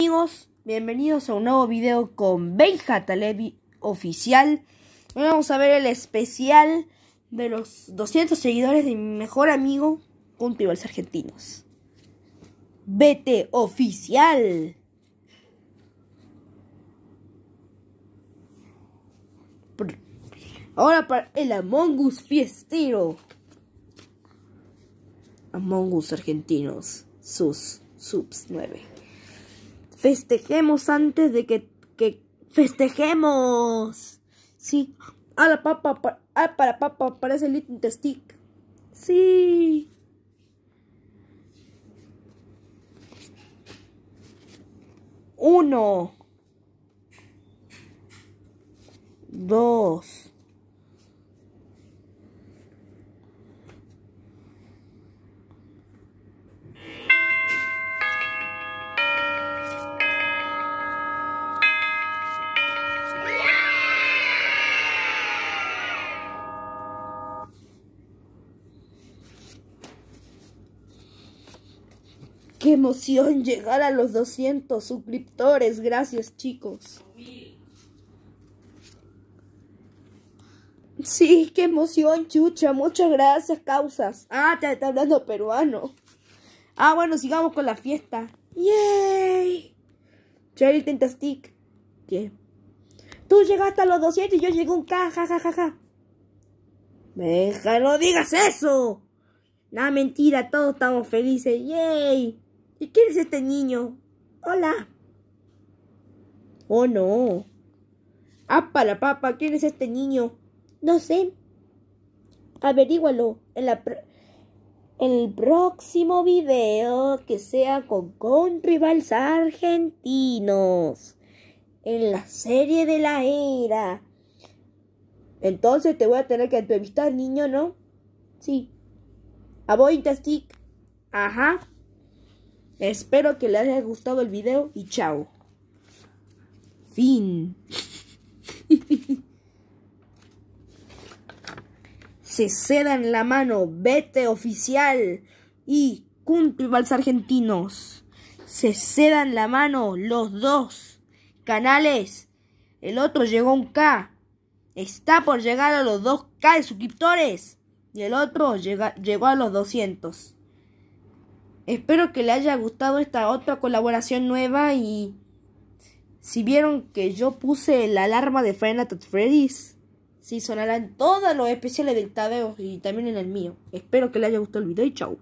amigos, bienvenidos a un nuevo video con Benja Talevi oficial. Hoy vamos a ver el especial de los 200 seguidores de mi mejor amigo con argentinos. Vete oficial. Ahora para el Among Us fiestero. Among Us argentinos, sus subs 9. Festejemos antes de que, que festejemos. Sí. A ah, la papa, ah, para papa, parece Little Stick. Sí. Uno. Dos. ¡Qué emoción llegar a los 200 suscriptores! Gracias, chicos. Sí, qué emoción, chucha. Muchas gracias, causas. Ah, te está hablando peruano. Ah, bueno, sigamos con la fiesta. ¡Yay! Cherry Tentastic ¿Qué? Tú llegaste a los 200 y yo llegué un K, ja, ja, ja, ja. Meja, no digas eso. Nada, mentira, todos estamos felices. ¡Yay! ¿Y quién es este niño? Hola. Oh, no. Ah, para papa, ¿quién es este niño? No sé. Averígualo en, la en el próximo video que sea con con Argentinos. En la serie de la era. Entonces te voy a tener que entrevistar, niño, ¿no? Sí. A Stick. Ajá. Espero que les haya gustado el video y chao. Fin. Se cedan la mano, vete oficial y Cunto y Vals Argentinos. Se cedan la mano los dos canales. El otro llegó a un K. Está por llegar a los 2K de suscriptores. Y el otro llega, llegó a los 200. Espero que le haya gustado esta otra colaboración nueva y si vieron que yo puse la alarma de Frenet at Freddy's, sí sonarán todos los especiales del Tadeo y también en el mío. Espero que les haya gustado el video y chau.